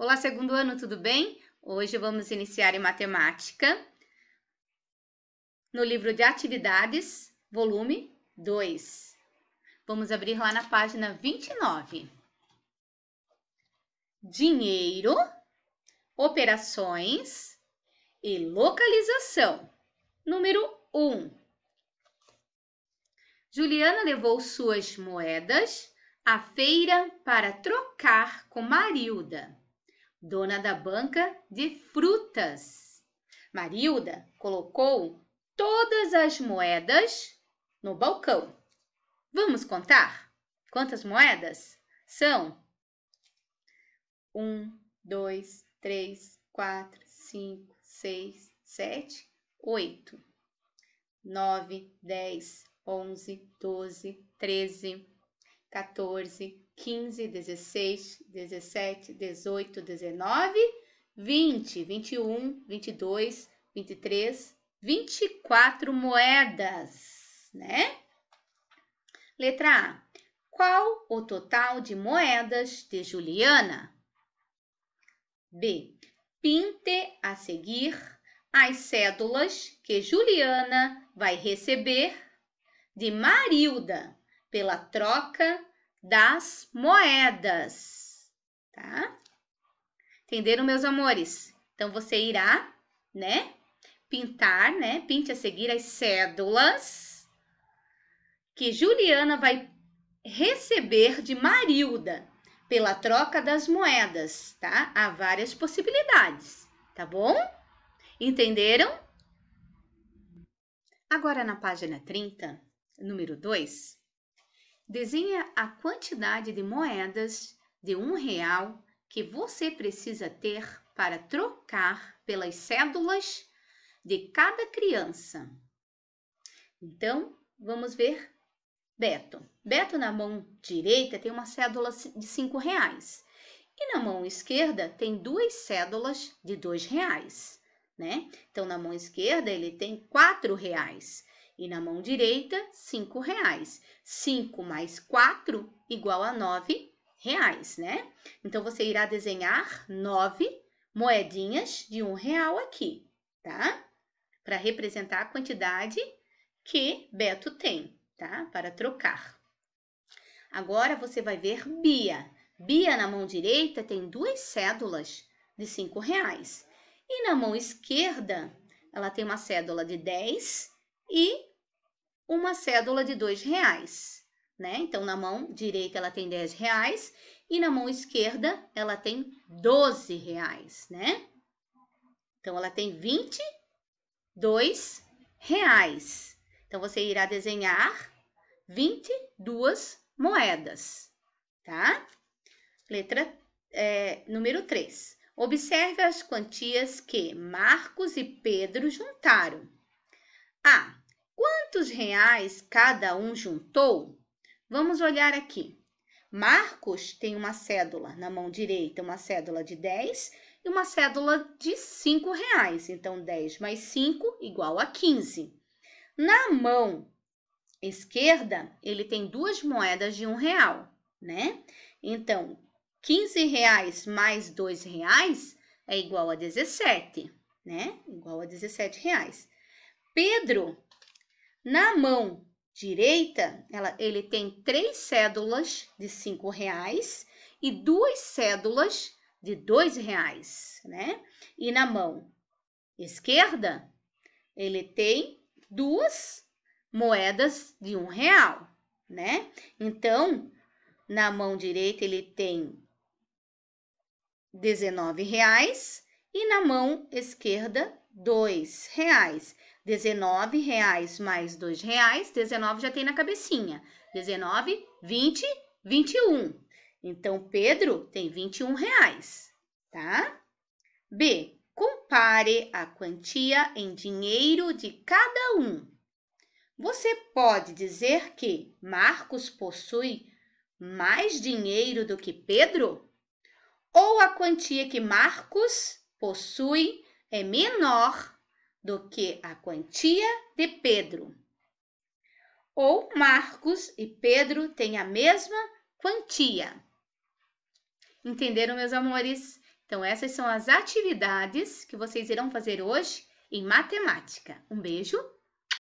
Olá, segundo ano, tudo bem? Hoje vamos iniciar em matemática no livro de atividades, volume 2. Vamos abrir lá na página 29. Dinheiro, operações e localização. Número 1. Um. Juliana levou suas moedas à feira para trocar com Marilda dona da banca de frutas. Marilda colocou todas as moedas no balcão. Vamos contar? Quantas moedas? São um, dois, três, quatro, cinco, seis, sete, oito, nove, dez, onze, doze, treze, quatorze, 15, 16, 17, 18, 19, 20, 21, 22, 23, 24 moedas, né? Letra A. Qual o total de moedas de Juliana? B. Pinte a seguir as cédulas que Juliana vai receber de Marilda pela troca das moedas, tá? Entenderam, meus amores? Então, você irá, né, pintar, né, pinte a seguir as cédulas que Juliana vai receber de Marilda pela troca das moedas, tá? Há várias possibilidades, tá bom? Entenderam? Agora, na página 30, número 2, Desenha a quantidade de moedas de um real que você precisa ter para trocar pelas cédulas de cada criança. Então, vamos ver Beto. Beto na mão direita tem uma cédula de cinco reais e na mão esquerda tem duas cédulas de dois reais, né? Então na mão esquerda ele tem quatro reais e na mão direita cinco reais. Cinco mais quatro igual a nove reais, né? Então você irá desenhar nove moedinhas de um real aqui, tá? Para representar a quantidade que Beto tem, tá? Para trocar. Agora você vai ver Bia. Bia na mão direita tem duas cédulas de cinco reais e na mão esquerda ela tem uma cédula de 10 e uma cédula de dois reais, né? Então, na mão direita ela tem dez reais e na mão esquerda ela tem doze reais, né? Então, ela tem vinte dois reais. Então, você irá desenhar vinte duas moedas, tá? Letra é, número 3. Observe as quantias que Marcos e Pedro juntaram quantos reais cada um juntou? Vamos olhar aqui. Marcos tem uma cédula na mão direita, uma cédula de 10 e uma cédula de 5 reais. Então, 10 mais 5 igual a 15. Na mão esquerda, ele tem duas moedas de 1 real, né? Então, 15 reais mais 2 reais é igual a 17, né? Igual a 17 reais. Pedro na mão direita, ela, ele tem três cédulas de cinco reais e duas cédulas de dois reais, né? E na mão esquerda, ele tem duas moedas de um real, né? Então, na mão direita ele tem dezenove reais e na mão esquerda dois reais. 19 reais mais 2 reais, 19 já tem na cabecinha. 19, 20, 21. Então, Pedro tem 21 reais, tá? B. Compare a quantia em dinheiro de cada um. Você pode dizer que Marcos possui mais dinheiro do que Pedro? Ou a quantia que Marcos possui é menor do que a quantia de Pedro. Ou Marcos e Pedro têm a mesma quantia. Entenderam, meus amores? Então, essas são as atividades que vocês irão fazer hoje em matemática. Um beijo!